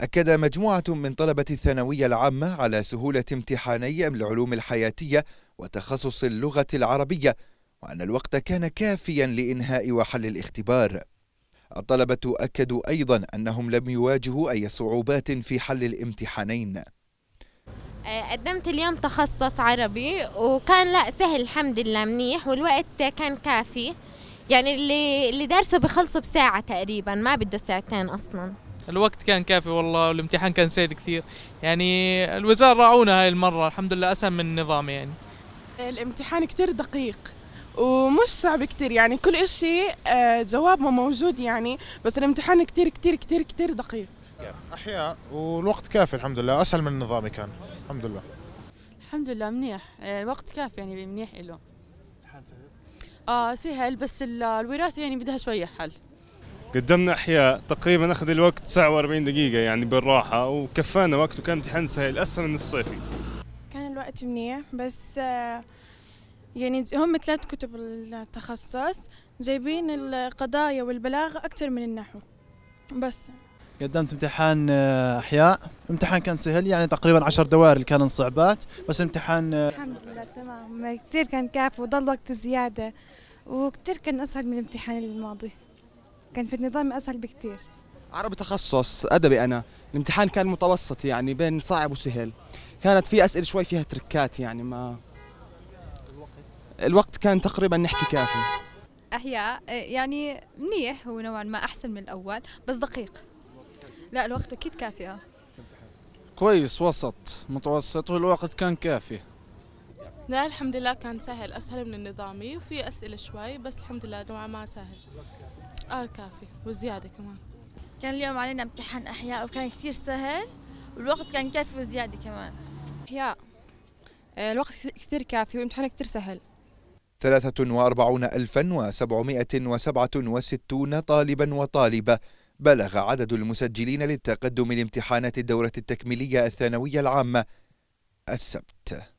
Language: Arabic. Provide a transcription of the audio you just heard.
أكد مجموعة من طلبة الثانوية العامة على سهولة امتحاني العلوم الحياتية وتخصص اللغة العربية وأن الوقت كان كافيا لإنهاء وحل الاختبار الطلبة أكدوا أيضا أنهم لم يواجهوا أي صعوبات في حل الامتحانين آه، قدمت اليوم تخصص عربي وكان لا سهل الحمد لله منيح والوقت كان كافي يعني اللي اللي دارسه بخلصه بساعة تقريبا ما بده ساعتين أصلاً الوقت كان كافي والله والامتحان كان سيد كثير يعني الوزارة راعونا هاي المرة الحمد لله أسهل من النظام يعني الامتحان كتير دقيق ومش صعب كتير يعني كل إشي آه، جوابه موجود يعني بس الامتحان كتير كتير كتير كتير دقيق أحياء والوقت كافي الحمد لله أسهل من النظام كان الحمد لله الحمد لله منيح آه، الوقت كافي يعني منيح له اه سهل بس الوراثة يعني بدها شوية حل قدمنا احياء تقريبا اخذ الوقت ساعه و40 دقيقه يعني بالراحه وكفانا وقت وكان امتحان سهل اسهل من الصيفي كان الوقت منيح بس آه، يعني هم ثلاث كتب التخصص جايبين القضايا والبلاغه اكثر من النحو بس قدمت امتحان آه، احياء امتحان كان سهل يعني تقريبا عشر دوائر اللي كانوا صعبات بس امتحان آه، الحمد لله تمام كثير كان كافي وضل وقت زياده وكثير كان اسهل من الامتحان الماضي كان في النظام أسهل بكثير عربي تخصص أدبي أنا الامتحان كان متوسط يعني بين صعب وسهل كانت في أسئلة شوي فيها تركات يعني ما الوقت كان تقريبا نحكي كافي أحياء إيه، يعني منيح هو نوعا ما أحسن من الأول بس دقيق لا الوقت أكيد كافي اه كويس وسط متوسط والوقت كان كافي لا الحمد لله كان سهل أسهل من النظامي وفي أسئلة شوي بس الحمد لله نوعا ما سهل آه كافي وزيادة كمان كان اليوم علينا امتحان أحياء وكان كثير سهل والوقت كان كافي وزيادة كمان أحياء آه، الوقت كثير كافي والامتحان كثير سهل 43767 طالبا وطالبة بلغ عدد المسجلين للتقدم لامتحانات الدورة التكميلية الثانوية العامة السبت